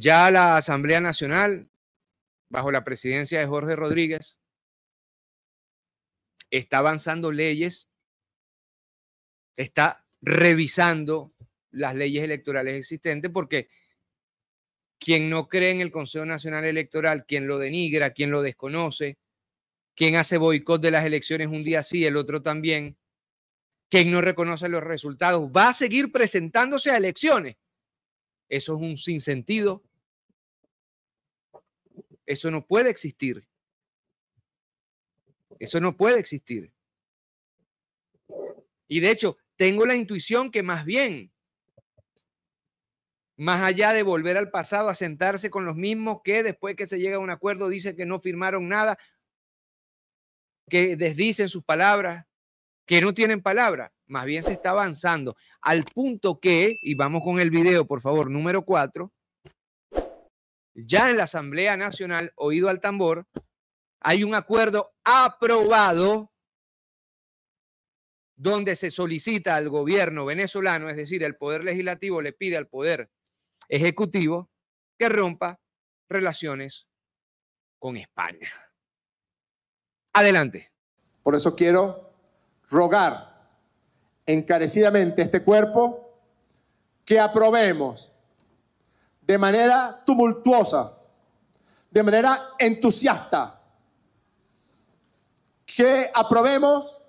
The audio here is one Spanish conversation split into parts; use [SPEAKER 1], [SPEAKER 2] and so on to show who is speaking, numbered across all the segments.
[SPEAKER 1] Ya la Asamblea Nacional, bajo la presidencia de Jorge Rodríguez, está avanzando leyes, está revisando las leyes electorales existentes, porque quien no cree en el Consejo Nacional Electoral, quien lo denigra, quien lo desconoce, quien hace boicot de las elecciones un día sí, el otro también, quien no reconoce los resultados, va a seguir presentándose a elecciones. Eso es un sinsentido eso no puede existir. Eso no puede existir. Y de hecho, tengo la intuición que más bien, más allá de volver al pasado a sentarse con los mismos que después que se llega a un acuerdo dicen que no firmaron nada, que desdicen sus palabras, que no tienen palabra, más bien se está avanzando al punto que, y vamos con el video, por favor, número cuatro, ya en la Asamblea Nacional, oído al tambor, hay un acuerdo aprobado donde se solicita al gobierno venezolano, es decir, el poder legislativo le pide al poder ejecutivo que rompa relaciones con España.
[SPEAKER 2] Adelante. Por eso quiero rogar encarecidamente a este cuerpo que aprobemos de manera tumultuosa, de manera entusiasta, que aprobemos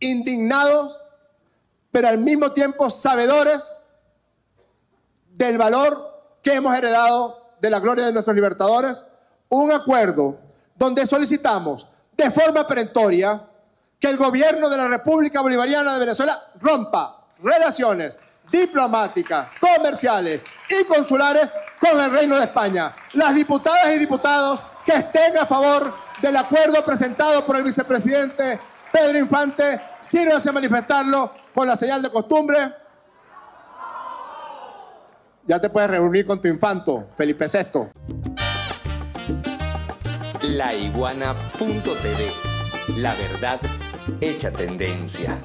[SPEAKER 2] indignados, pero al mismo tiempo sabedores del valor que hemos heredado de la gloria de nuestros libertadores, un acuerdo donde solicitamos de forma perentoria que el gobierno de la República Bolivariana de Venezuela rompa relaciones diplomáticas, comerciales y consulares con el Reino de España. Las diputadas y diputados que estén a favor del acuerdo presentado por el vicepresidente Pedro Infante, sírvanse a manifestarlo con la señal de costumbre. Ya te puedes reunir con tu infanto, Felipe VI.
[SPEAKER 1] La iguana.tv. La verdad hecha tendencia.